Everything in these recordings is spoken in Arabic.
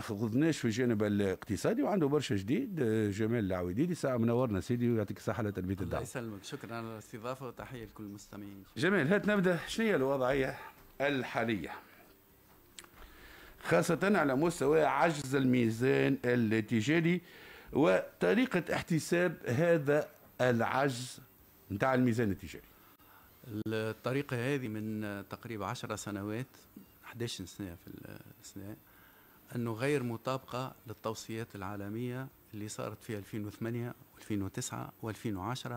خذناش في الجانب الاقتصادي وعنده برشا جديد آه، جمال العويدي اللي ساعه منورنا سيدي ويعطيك الصحه على تلبيه الدعوه. الله يسلمك شكرا على الاستضافه وتحيه لكل المستمعين. جمال هات نبدا شنو هي الوضعيه الحاليه؟ خاصة على مستوى عجز الميزان التجاري وطريقة احتساب هذا العجز نتاع الميزان التجاري. الطريقة هذه من تقريبا 10 سنوات 11 سنة في السنة أنه غير مطابقة للتوصيات العالمية اللي صارت في 2008 و2009 و2010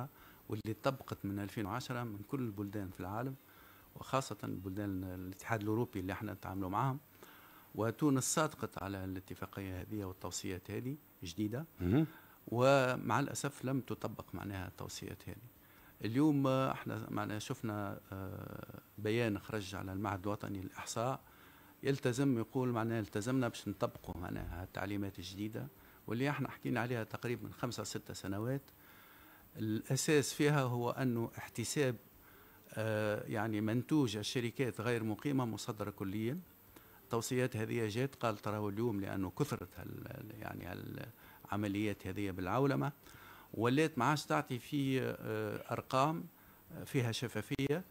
واللي طبقت من 2010 من كل البلدان في العالم وخاصة بلدان الاتحاد الأوروبي اللي احنا نتعاملوا معهم وتونس صادقت على الاتفاقية هذه والتوصيات هذه جديدة ومع الأسف لم تطبق معناها التوصيات هذه اليوم احنا معناها شفنا آه، بيان خرج على المعهد الوطني للإحصاء يلتزم يقول معناها التزمنا باش نطبقوا معناها التعليمات الجديده واللي احنا حكينا عليها تقريبا من خمسة ستة سنوات الأساس فيها هو أنه احتساب آه، يعني منتوج الشركات غير مقيمة مصدرة كليا التوصيات هذه جات قال ترى اليوم لأنه كثرت هال يعني العمليات هذه بالعولمة ولات ما عادش تعطي في آه، أرقام آه، فيها شفافية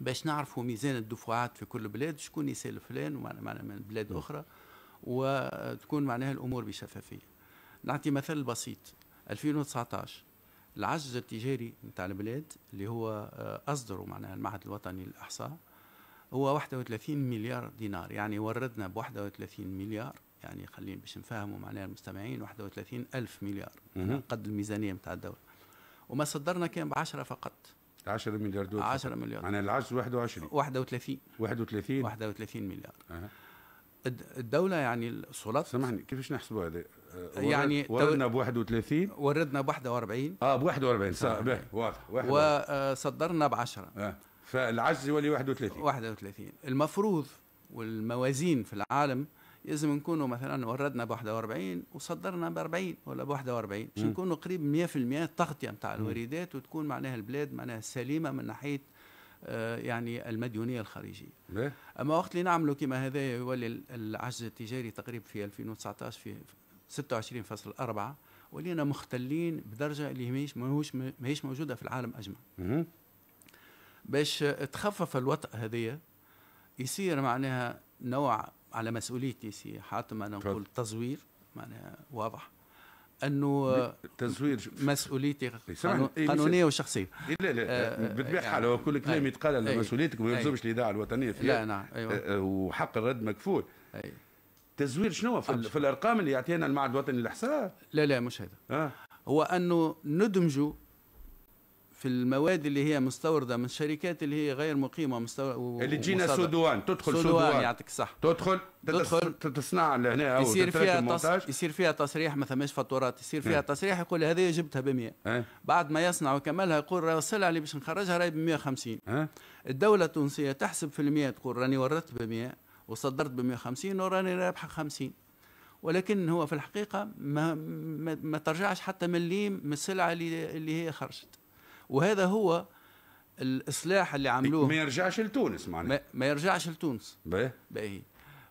باش نعرفوا ميزان الدفعات في كل بلاد شكون يسال فلان ومعناها من بلاد نعم. اخرى وتكون معناها الامور بشفافيه نعطي مثل بسيط 2019 العجز التجاري نتاع البلاد اللي هو آه، اصدره معناها المعهد الوطني للاحصاء هو 31 مليار دينار يعني وردنا ب 31 مليار يعني خلينا باش نفهموا معناها المستمعين 31 ألف مليار قد الميزانية نتاع الدولة وما صدرنا كان ب 10 فقط 10 مليار دولار 10 مليار معناها العجز 21 31 31 31 مليار أه. الدولة يعني السلطة سامحني كيفاش نحسبوا هذا؟ يعني وردنا ب 31 وردنا ب 41 اه ب 41 صح واضح وصدرنا ب 10 فالعجز يولي 31 31 المفروض والموازين في العالم لازم نكونوا مثلا وردنا ب 41 وصدرنا ب 40 ولا ب 41 باش نكونوا قريب 100% التغطيه نتاع الوريدات وتكون معناها البلاد معناها سليمه من ناحيه آه، يعني المديونيه الخارجيه. اما وقت اللي نعملوا كما هذا يولي العجز التجاري تقريبا في 2019 في 26.4 ولينا مختلين بدرجه اللي ماهيش ماهوش ماهيش موجوده في العالم اجمع. باش تخفف الوطأ هذية يصير معناها نوع على مسؤوليتي سي حاتم انا نقول تزوير معناها واضح انه تزوير مسؤوليتي إيه، إيه، قانونيه وشخصيه إيه، لا لا آه الحال آه، هو كل يعني كلام يتقال على مسؤوليتك ما يلزمش الاذاعه الوطنيه فيها لا نعم أيوة. آه، آه، وحق الرد مكفول أي. تزوير شنو في, في الارقام اللي يعطينا المعهد الوطني للاحصاء لا لا مش هذا آه. هو انه ندمجوا في المواد اللي هي مستورده من الشركات اللي هي غير مقيمه مستورده اللي تجينا سودوان تدخل سودوان, يعطيك صح تدخل تدخل تصنع لهنا يصير فيها تص... يصير فيها تصريح ما ثماش فاتورات يصير فيها اه. تصريح يقول هذه جبتها ب 100 اه. بعد ما يصنع ويكملها يقول راه السلعه اللي باش نخرجها راهي ب 150 اه. الدوله التونسيه تحسب في المية تقول راني وردت ب 100 وصدرت ب 150 وراني رابحه 50 ولكن هو في الحقيقه ما ما, ما ترجعش حتى مليم من السلعه اللي اللي هي خرجت وهذا هو الاصلاح اللي عملوه ما يرجعش لتونس معناها ما, ما يرجعش لتونس باهي باهي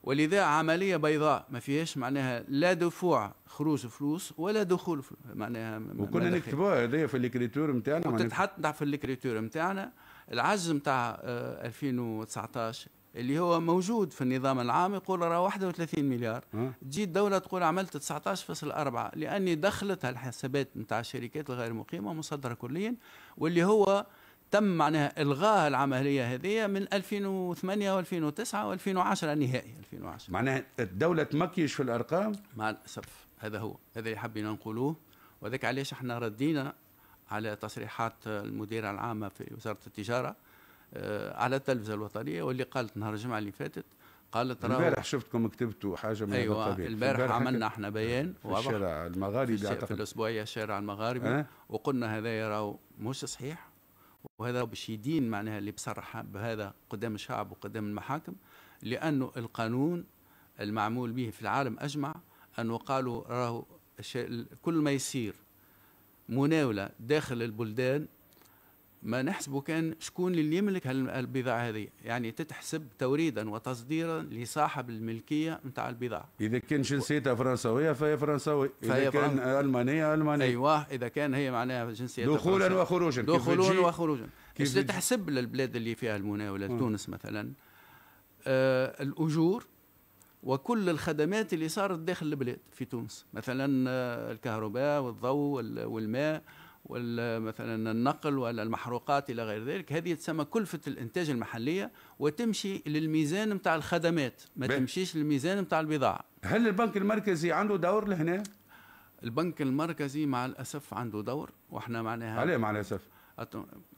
ولذا عملية بيضاء ما فيهاش معناها لا دفوع خروج فلوس ولا دخول فلوس معناها وكنا نكتبوها هذايا في الكريتور نتاعنا وتتحط في الكريتور نتاعنا العجز نتاع 2019 آه، اللي هو موجود في النظام العام يقول راه 31 مليار تجي الدوله تقول عملت 19.4 لاني دخلت الحسابات نتاع الشركات الغير مقيمه مصدره كليا واللي هو تم معناها الغاء العمليه هذه من 2008 و2009 و2010 نهائي 2010 معناها الدوله تمكيش في الارقام مع الاسف هذا هو هذا اللي حبينا نقولوه وذاك علاش احنا ردينا على تصريحات المديره العامه في وزاره التجاره آه، على التلفزه الوطنيه واللي قالت نهار الجمعه اللي فاتت قالت راه البارح شفتكم كتبتوا حاجه من أيوة هذا البارح عملنا احنا بيان في الشارع المغاربي في, في الاسبوعيه الشارع المغاربي أه؟ وقلنا هذا راهو مش صحيح وهذا باش يدين معناها اللي بصرح بهذا قدام الشعب وقدام المحاكم لانه القانون المعمول به في العالم اجمع انه قالوا راهو كل ما يصير مناوله داخل البلدان ما نحسبه كان شكون اللي يملك هالبضاعة هذه يعني تتحسب توريدا وتصديرا لصاحب الملكية نتاع البضاعة إذا كان جنسيتها فرنسوية فهي فرنسوية إذا فهي كان فرنسوي. ألمانية ألمانية أيوة إذا كان هي معناها جنسيتها دخولا وخروجا دخولا وخروجا إذا تحسب للبلاد اللي فيها المناولة آه. تونس مثلا آه الأجور وكل الخدمات اللي صارت داخل البلاد في تونس مثلا آه، الكهرباء والضوء والماء مثلا النقل ولا المحروقات الى غير ذلك هذه تسمى كلفه الانتاج المحليه وتمشي للميزان نتاع الخدمات ما بيه. تمشيش للميزان نتاع البضاعه هل البنك المركزي عنده دور لهنا البنك المركزي مع الاسف عنده دور واحنا معناها عليه مع الاسف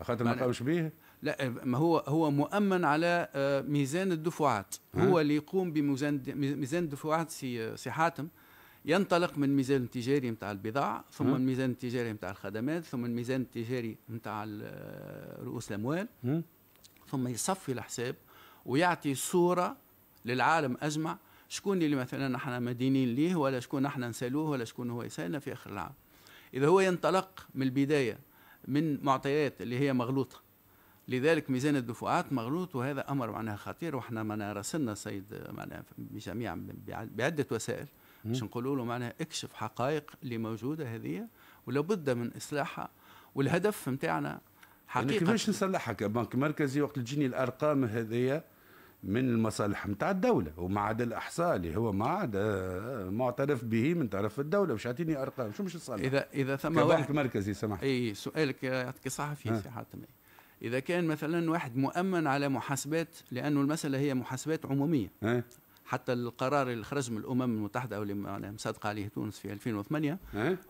خاطر ما قاوش بيه لا ما هو هو مؤمن على آه، ميزان الدفعات هو اللي يقوم بميزان ميزان الدفعات سي حاتم ينطلق من الميزان التجاري نتاع البضاعة ثم الميزان التجاري نتاع الخدمات ثم الميزان التجاري نتاع رؤوس الأموال ثم يصفي الحساب ويعطي صورة للعالم أجمع شكون اللي مثلا نحن مدينين ليه ولا شكون نحن نسالوه ولا شكون هو يسالنا في آخر العام إذا هو ينطلق من البداية من معطيات اللي هي مغلوطة لذلك ميزان الدفعات مغلوط وهذا امر معناها خطير واحنا معناها راسلنا السيد معناها بجميع بعده وسائل باش نقولوا له معناها اكشف حقائق اللي موجوده هذه ولابد من اصلاحها والهدف نتاعنا يعني حقيقه يعني كيفاش نصلحها كبنك مركزي وقت تجيني الارقام هذيا من المصالح نتاع الدوله وما عاد الاحصاء اللي هو ما عاد آه، آه، معترف به من طرف الدوله باش يعطيني ارقام شو مش نصلح اذا اذا ثم واحد مركزي سمحت اي سؤالك يعطيك صحفي سي حاتم اذا كان مثلا واحد مؤمن على محاسبات لانه المساله هي محاسبات عموميه حتى القرار اللي خرج من الامم المتحده او اللي مصادقه عليه تونس في 2008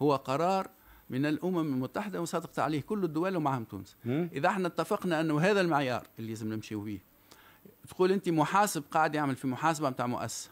هو قرار من الامم المتحده وصادقت عليه كل الدول ومعهم تونس اذا احنا اتفقنا انه هذا المعيار اللي لازم نمشيو به تقول انت محاسب قاعد يعمل في محاسبه نتاع مؤسسه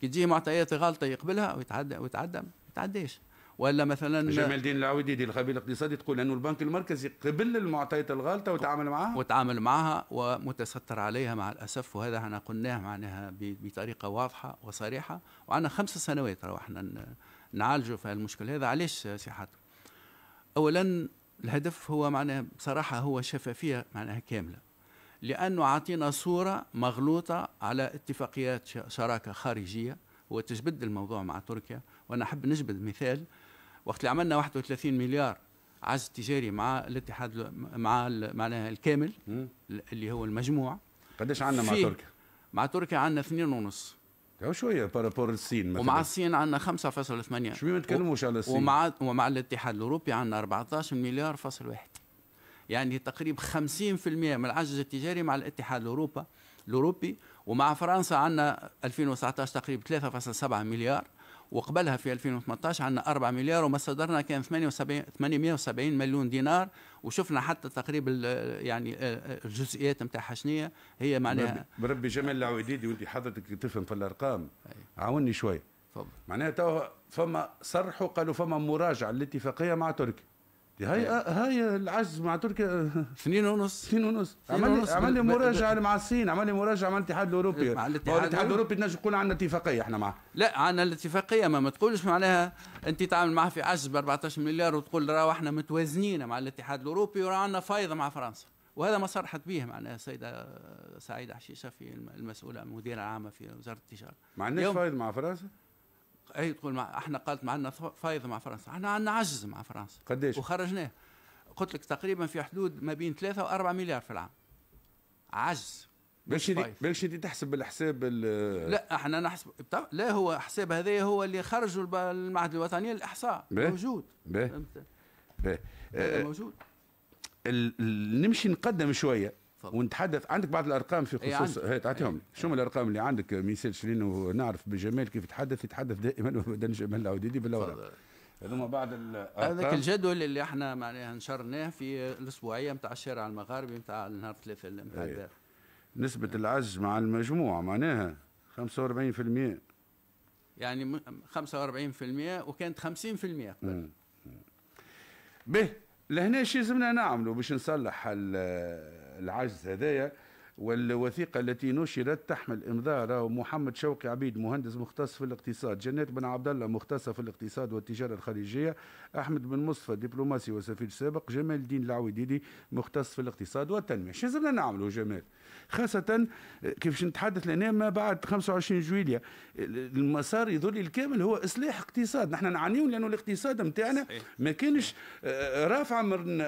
كي تجيه معطيات غلطه يقبلها ويتعدى ويتعدى ما يتعداش ولا مثلا جمال الدين العويدي دي الخبير الاقتصادي تقول انه البنك المركزي قبل المعطيات الغالطه وتعامل معها وتعامل معها ومتستر عليها مع الاسف وهذا احنا قلناه معناها بطريقه واضحه وصريحه وعندنا خمس سنوات روحنا نعالجوا في المشكل هذا علاش سي حاتم اولا الهدف هو معناها بصراحه هو شفافيه معناها كامله لانه عطينا صوره مغلوطه على اتفاقيات شراكه خارجيه وتجبد الموضوع مع تركيا وانا احب نجبد مثال وقت اللي عملنا 31 مليار عجز تجاري مع الاتحاد مع معناها الكامل اللي هو المجموع قديش عندنا مع تركيا؟ مع تركيا عندنا اثنين ونص شويه بارابور الصين مثلا ومع الصين عندنا 5.8 شو ما تكلموش على الصين ومع ومع الاتحاد الاوروبي عندنا 14 مليار فاصل واحد يعني تقريبا 50% من العجز التجاري مع الاتحاد الاوروبي الاوروبي ومع فرنسا عندنا 2019 تقريبا 3.7 مليار وقبلها في 2018 عندنا 4 مليار وما صدرنا كان 78 870 مليون دينار وشفنا حتى تقريب يعني آه، آه، الجزئيات نتاعها شنية هي معناها بربي جمال العويديدي وانت حضرتك تفهم في الارقام عاوني شوي تفضل معناها توا فما صرحوا قالوا فما مراجعه للاتفاقيه مع تركيا هاي إيه. آه، هاي العجز مع تركيا سنين ونص سنين ونص عمل عمل لي مراجعه مع الصين عمل لي مراجعه مع الاتحاد الاوروبي مع الاتحاد, الاتحاد الاوروبي تنجم نقول عندنا اتفاقيه احنا معه لا عندنا الاتفاقيه ما, ما تقولش معناها انت تعمل معه في عجز ب 14 مليار وتقول راه احنا متوازنين مع الاتحاد الاوروبي وراه عندنا فايضه مع فرنسا وهذا ما صرحت به معناها السيده سعيده حشيشه في المسؤوله المديره العامه في وزاره التجاره ما عندناش فايض مع فرنسا اي تقول مع احنا قالت عندنا فايض مع فرنسا احنا عندنا عجز مع فرنسا قديش وخرجناه قلت لك تقريبا في حدود ما بين 3 و4 مليار في العام عجز باش باش انت تحسب بالحساب لا احنا نحسب لا هو حساب هذا هو اللي خرجوا المعهد الوطني للاحصاء موجود باهي. بيه موجود نمشي نقدم شويه تفضل ونتحدث عندك بعض الارقام في إيه، خصوص إيه هات شو من الارقام اللي عندك ميسيل شيرين ونعرف بجمال كيف يتحدث يتحدث دائما وابدا جمال العوديدي بالاوراق هذوما بعد هذاك الجدول اللي احنا معناها نشرناه في الاسبوعيه نتاع الشارع المغاربي نتاع النهار ثلاثه إيه. نتاع البارح نسبة العجز مع المجموع معناها 45% يعني 45% وكانت 50% قبل به لهنا شي لازمنا نعملوا باش نصلح العجز هذايا والوثيقة التي نشرت تحمل إمضاء محمد شوقي عبيد مهندس مختص في الاقتصاد جنات بن عبد الله مختصة في الاقتصاد والتجارة الخارجية أحمد بن مصطفى دبلوماسي وسفير سابق جمال الدين العويديدي مختص في الاقتصاد والتنمية شو لازمنا نعملوا جمال خاصة كيفاش نتحدث لنا ما بعد 25 جويلية المسار يظل الكامل هو إصلاح اقتصاد نحن نعانيون لأنه الاقتصاد نتاعنا ما كانش آه، رافع من آه،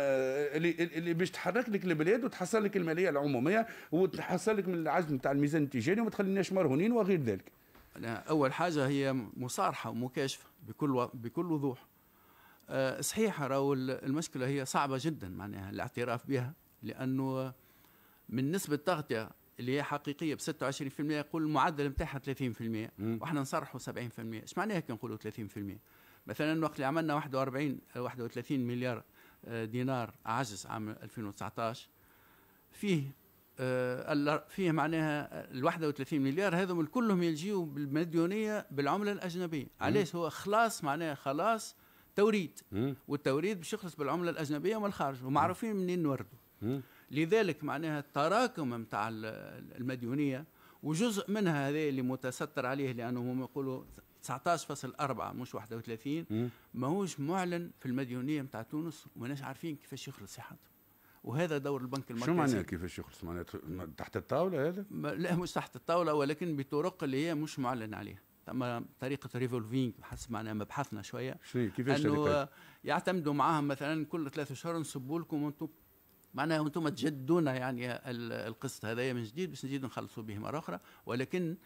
اللي باش تحرك لك البلاد وتحصل لك المالية العمومية وتحصلك من العجز نتاع الميزان التجاري وما تخليناش مرهونين وغير ذلك اول حاجه هي مصارحه ومكاشفه بكل و... بكل وضوح أه صحيح راهو المشكله هي صعبه جدا معناها الاعتراف بها لانه من نسبه تغطيه اللي هي حقيقيه ب 26% يقول المعدل نتاعها 30% واحنا نصرحوا 70% ايش معناها كي نقولوا 30% مثلا وقت اللي عملنا 41 31 مليار آه، دينار عجز عام 2019 فيه آه، فيه معناها ال 31 مليار هذم كلهم يلجيوا بالمديونيه بالعمله الاجنبيه، علاش هو خلاص معناها خلاص توريد والتوريد باش يخلص بالعمله الاجنبيه ومن الخارج ومعروفين منين نوردوا لذلك معناها التراكم نتاع المديونيه وجزء منها هذا اللي متستر عليه لانه هم يقولوا 19.4 مش 31 ماهوش معلن في المديونيه نتاع تونس وماناش عارفين كيفاش يخلص صحته. وهذا دور البنك المركزي شو معناه كيفاش يخلص معناته تحت الطاوله هذا؟ لا مش تحت الطاوله ولكن بطرق اللي هي مش معلن عليها تم طريقه ريفولفينج حسب معناها مبحثنا شويه شنو كيفاش انه يعتمدوا معاهم مثلا كل ثلاثة اشهر نصبوا لكم وانتم معناها انتم تجدون يعني القسط هذايا من جديد باش نزيدوا نخلصوا به مره اخرى ولكن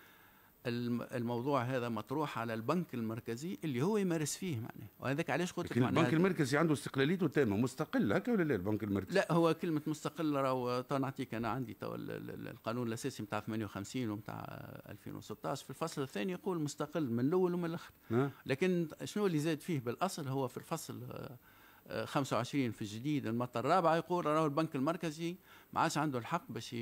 الموضوع هذا مطروح على البنك المركزي اللي هو يمارس فيه معناه وهذاك علاش قلت لك البنك المركزي عنده استقلاليته التامه مستقل هكا ولا لا البنك المركزي لا هو كلمه مستقل راهو نعطيك انا عندي القانون الاساسي نتاع 58 ونتاع 2016 في الفصل الثاني يقول مستقل من الاول ومن الاخر نعم. لكن شنو اللي زاد فيه بالاصل هو في الفصل 25 في الجديد المطر الرابعة يقول راه البنك المركزي ما عادش عنده الحق باش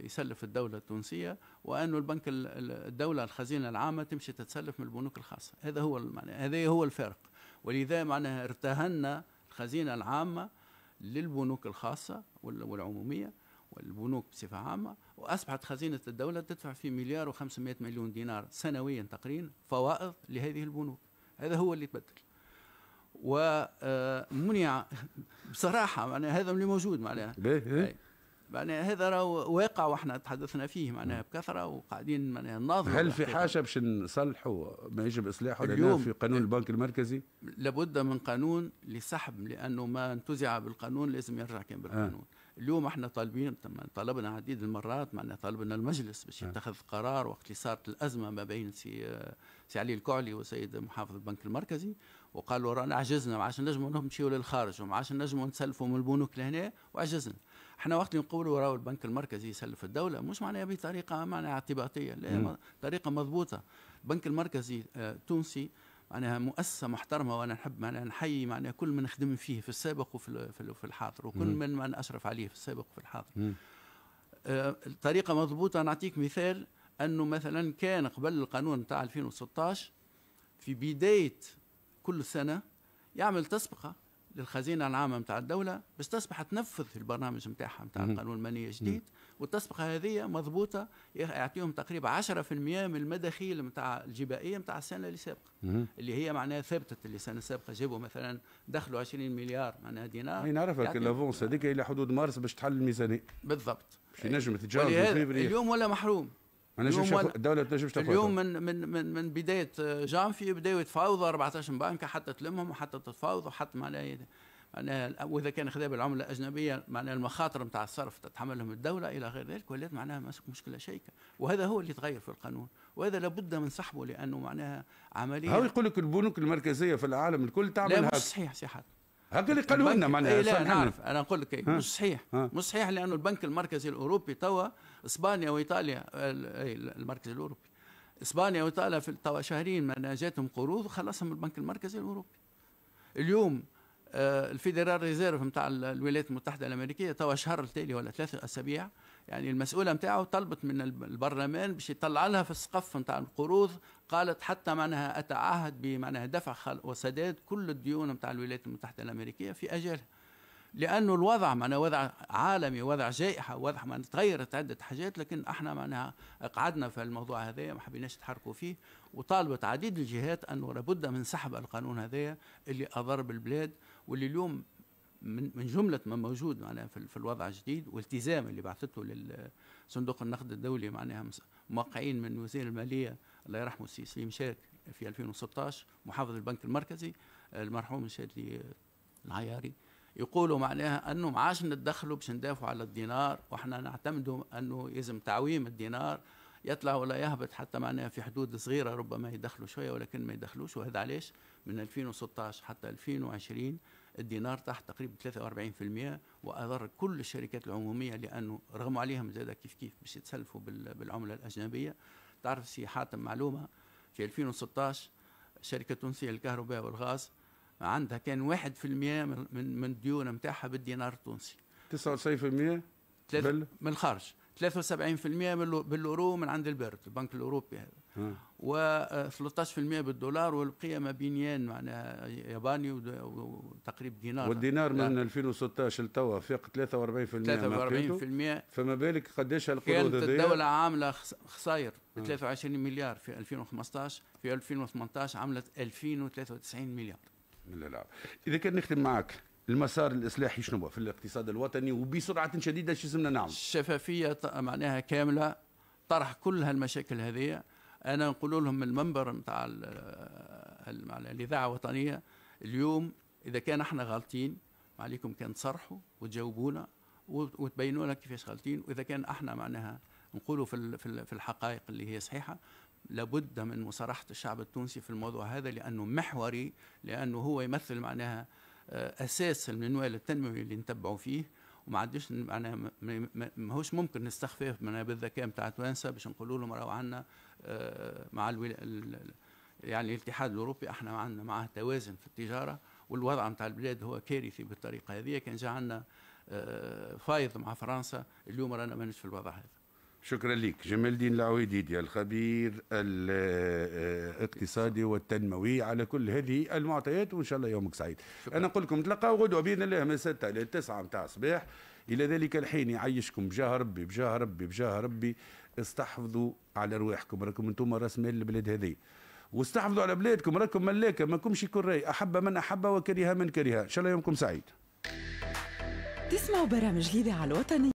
يسلف الدولة التونسية وأنه البنك الدولة الخزينة العامة تمشي تتسلف من البنوك الخاصة هذا هو المعنى هذا هو الفارق ولذا معناها ارتهنا الخزينة العامة للبنوك الخاصة والعمومية والبنوك بصفة عامة وأصبحت خزينة الدولة تدفع في مليار و500 مليون دينار سنويا تقريبا فوائض لهذه البنوك هذا هو اللي تبدل ومنع بصراحه معناها هذا اللي موجود معناها معناها هذا راهو واقع واحنا تحدثنا فيه معناها بكثره وقاعدين معناها نناظر هل في حاجه باش نصلحوا ما يجب اصلاحه اليوم في قانون البنك المركزي؟ لابد من قانون لسحب لانه ما انتزع بالقانون لازم يرجع كان بالقانون. آه. اليوم احنا طالبين طلبنا عديد المرات معناها طالبنا المجلس باش آه. يتخذ قرار وقت اللي صارت الازمه ما بين سي سي علي الكعلي وسيد محافظ البنك المركزي وقالوا رانا عجزنا ما عادش نجموا نمشيو للخارج وما عادش نجموا نسلفوا من البنوك لهنا وعجزنا احنا وقت نقولوا راهو البنك المركزي يسلف الدوله مش معناها بطريقه معناها اعتباطيه لا طريقه مضبوطه البنك المركزي آه، التونسي معناها مؤسسه محترمه وانا نحب معناها نحيي معناها كل من خدم فيه في السابق وفي في الحاضر وكل من من اشرف عليه في السابق وفي الحاضر الطريقه آه، مضبوطه نعطيك مثال انه مثلا كان قبل القانون نتاع 2016 في بدايه كل سنه يعمل تسبقه للخزينه العامه نتاع الدوله باش تصبح تنفذ في البرنامج نتاعها نتاع القانون المالي الجديد والتسبقه هذه مضبوطه يعطيهم تقريبا 10% من المداخيل نتاع الجبائيه نتاع السنه اللي سابقه اللي هي معناها ثبتت اللي السنه السابقه جابوا مثلا دخلوا 20 مليار معناها دينار نعرفها نعرفك الافونس هذيك الى حدود مارس باش تحل الميزانيه بالضبط باش ينجم يتجاوز اليوم ولا محروم ما نجمش الدوله ما تنجمش اليوم من من من من بدايه جانفي بداوا يتفاوضوا 14 بنك حتى تلمهم وحتى تتفاوض وحتى معناها معناها واذا كان خذا بالعمله الاجنبيه معناها المخاطر نتاع الصرف تتحملهم الدوله الى غير ذلك ولات معناها مشكله شيكه وهذا هو اللي تغير في القانون وهذا لابد من سحبه لانه معناها عمليه هاو يقول لك البنوك المركزيه في العالم الكل تعمل لا مش صحيح صحيح هكا اللي قالوا لنا معناها لا نعرف انا نقول لك مش صحيح مش صحيح لانه البنك المركزي الاوروبي توا اسبانيا وايطاليا إيه، المركز الاوروبي اسبانيا وايطاليا في توا شهرين ما جاتهم قروض وخلصهم البنك المركزي الاوروبي اليوم آه، الفيدرال ريزيرف نتاع الولايات المتحده الامريكيه توا شهر التالي ولا ثلاثة اسابيع يعني المسؤوله نتاعو طلبت من البرلمان باش يطلع لها في السقف نتاع القروض قالت حتى معناها اتعهد بمعناها دفع وسداد كل الديون نتاع الولايات المتحده الامريكيه في اجلها لانه الوضع معناها وضع عالمي وضع جائحه وضع ما تغيرت عده حاجات لكن احنا معناها قعدنا في الموضوع هذا ما حبيناش نتحركوا فيه وطالبت عديد الجهات انه لابد من سحب القانون هذا اللي اضر بالبلاد واللي اليوم من من جمله ما موجود معناها في الوضع الجديد والتزام اللي بعثته لصندوق النقد الدولي معناها موقعين من وزير الماليه الله يرحمه السي سليم شارك في 2016 محافظ البنك المركزي المرحوم الشادي العياري يقولوا معناها انه ما عادش ندخلوا باش ندافعوا على الدينار واحنا نعتمدوا انه يلزم تعويم الدينار يطلع ولا يهبط حتى معناها في حدود صغيره ربما يدخلوا شويه ولكن ما يدخلوش وهذا علاش من 2016 حتى 2020 الدينار تحت تقريبا 43% واضر كل الشركات العموميه لانه رغم عليهم زاد كيف كيف باش يتسلفوا بالعمله الاجنبيه تعرف سي حاتم معلومه في 2016 الشركه التونسيه للكهرباء والغاز عندها كان 1% من من الديون نتاعها بالدينار التونسي 99% من الخارج 73% بالورو من عند البرد البنك الاوروبي هذا و13% آه، بالدولار والبقيه ما بين ين معناها ياباني وتقريب دينار والدينار من 2016 لتوا فاق 43% 43% فما بالك قداش هالقروض كانت الدوله عامله خسائر آه. ب 23 مليار في 2015 في 2018 عملت 2093 مليار من الالعاب اذا كان نختم معك المسار الاصلاحي شنو في الاقتصاد الوطني وبسرعه شديده شو لازمنا نعمل الشفافيه معناها كامله طرح كل هالمشاكل هذه انا نقول لهم من المنبر نتاع الاذاعه الوطنيه اليوم اذا كان احنا غالطين عليكم كان تصرحوا وتجاوبونا وتبينوا لنا كيفاش غالطين واذا كان احنا معناها نقولوا في في الحقائق اللي هي صحيحه لابد من مصارحه الشعب التونسي في الموضوع هذا لانه محوري لانه هو يمثل معناها آه، اساس المنوال التنموي اللي نتبعوا فيه وما عنديش معناها ماهوش ممكن نستخفف معناها بالذكاء نتاع توانسه باش نقولوا لهم راهو عندنا آه، مع الولا... يعني الاتحاد الاوروبي احنا عندنا معاه توازن في التجاره والوضع نتاع البلاد هو كارثي بالطريقه هذه كان جا عندنا آه، فايض مع فرنسا اليوم رانا ماناش في الوضع هذا شكرا لك جمال الدين العويدي الخبير الاقتصادي آه، والتنموي على كل هذه المعطيات وان شاء الله يومك سعيد شكرا. انا نقول لكم تلقاو غدوه باذن الله من 6 الى 9 نتاع الصباح الى ذلك الحين يعيشكم بجاه ربي بجاه ربي بجاه ربي استحفظوا على رواحكم راكم انتم راس مال البلاد هذه واستحفظوا على بلادكم راكم ملاكه ما كمش كري احب من احب وكره من كره ان شاء الله يومكم سعيد تسمعوا برامج على الوطني